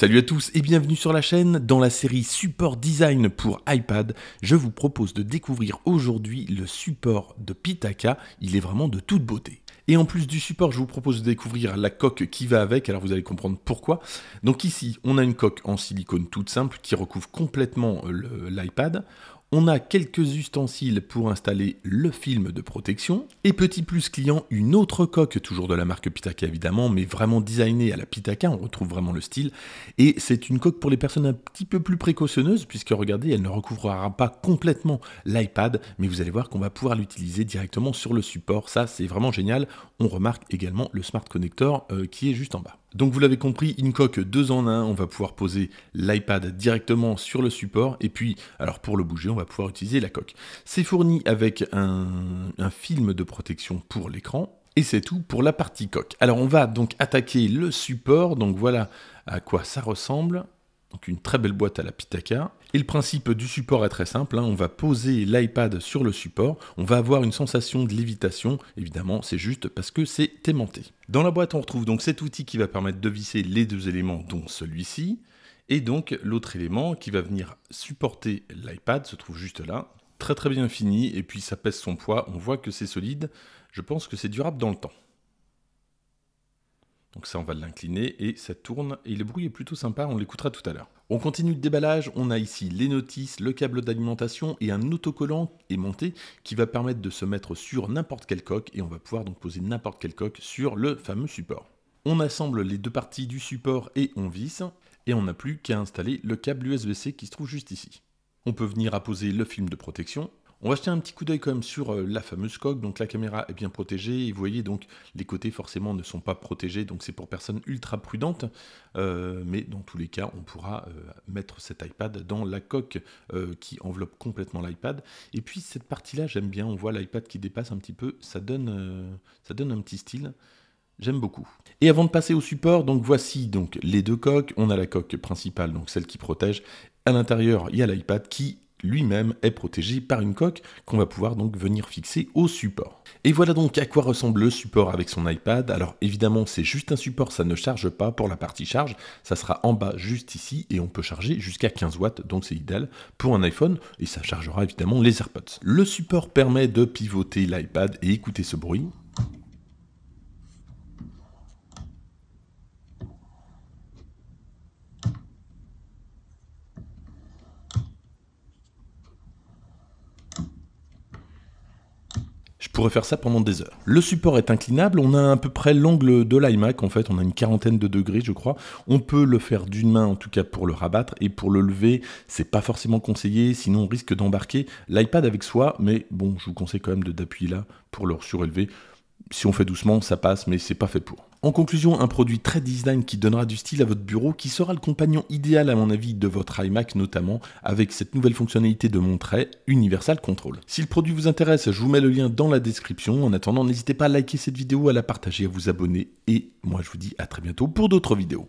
Salut à tous et bienvenue sur la chaîne. Dans la série Support Design pour iPad, je vous propose de découvrir aujourd'hui le support de Pitaka. Il est vraiment de toute beauté. Et en plus du support, je vous propose de découvrir la coque qui va avec, alors vous allez comprendre pourquoi. Donc ici, on a une coque en silicone toute simple qui recouvre complètement l'iPad. On a quelques ustensiles pour installer le film de protection. Et petit plus client, une autre coque, toujours de la marque Pitaka évidemment, mais vraiment designée à la Pitaka, on retrouve vraiment le style. Et c'est une coque pour les personnes un petit peu plus précautionneuses, puisque regardez, elle ne recouvrera pas complètement l'iPad, mais vous allez voir qu'on va pouvoir l'utiliser directement sur le support. Ça, c'est vraiment génial. On remarque également le Smart Connector euh, qui est juste en bas. Donc vous l'avez compris, une coque 2 en un, on va pouvoir poser l'iPad directement sur le support, et puis, alors pour le bouger, on va pouvoir utiliser la coque. C'est fourni avec un film de protection pour l'écran, et c'est tout pour la partie coque. Alors on va donc attaquer le support, donc voilà à quoi ça ressemble. Donc une très belle boîte à la Pitaka. Et le principe du support est très simple, hein. on va poser l'iPad sur le support, on va avoir une sensation de lévitation, évidemment c'est juste parce que c'est aimanté. Dans la boîte on retrouve donc cet outil qui va permettre de visser les deux éléments dont celui-ci, et donc l'autre élément qui va venir supporter l'iPad se trouve juste là, très très bien fini, et puis ça pèse son poids, on voit que c'est solide, je pense que c'est durable dans le temps. Donc ça, on va l'incliner et ça tourne. Et le bruit est plutôt sympa, on l'écoutera tout à l'heure. On continue le déballage, on a ici les notices, le câble d'alimentation et un autocollant est monté qui va permettre de se mettre sur n'importe quelle coque et on va pouvoir donc poser n'importe quelle coque sur le fameux support. On assemble les deux parties du support et on visse et on n'a plus qu'à installer le câble USB-C qui se trouve juste ici. On peut venir apposer le film de protection, on va jeter un petit coup d'œil quand même sur euh, la fameuse coque, donc la caméra est bien protégée, et vous voyez donc les côtés forcément ne sont pas protégés, donc c'est pour personnes ultra prudentes, euh, mais dans tous les cas on pourra euh, mettre cet iPad dans la coque qui enveloppe complètement l'iPad, et puis cette partie-là j'aime bien, on voit l'iPad qui dépasse un petit peu, ça donne, ça donne un petit style. J'aime beaucoup. Et avant de passer au support, donc voici donc les deux coques. On a la coque principale, donc celle qui protège. À l'intérieur, il y a l'iPad qui lui-même est protégé par une coque qu'on va pouvoir donc venir fixer au support. Et voilà donc à quoi ressemble le support avec son iPad. Alors évidemment c'est juste un support, ça ne charge pas pour la partie charge, ça sera en bas juste ici et on peut charger jusqu'à 15 watts, donc c'est idéal pour un iPhone et ça chargera évidemment les AirPods. Le support permet de pivoter l'iPad et écouter ce bruit. pourrait faire ça pendant des heures. Le support est inclinable, on a à peu près l'angle de l'iMac en fait, on a une quarantaine de degrés je crois. On peut le faire d'une main en tout cas pour le rabattre et pour le lever, c'est pas forcément conseillé, sinon on risque d'embarquer l'iPad avec soi, mais bon, je vous conseille quand même d'appuyer là pour le surélever si on fait doucement, ça passe, mais c'est pas fait pour. En conclusion, un produit très design qui donnera du style à votre bureau, qui sera le compagnon idéal à mon avis de votre iMac notamment, avec cette nouvelle fonctionnalité de montrer Universal Control. Si le produit vous intéresse, je vous mets le lien dans la description. En attendant, n'hésitez pas à liker cette vidéo, à la partager, à vous abonner, et moi je vous dis à très bientôt pour d'autres vidéos.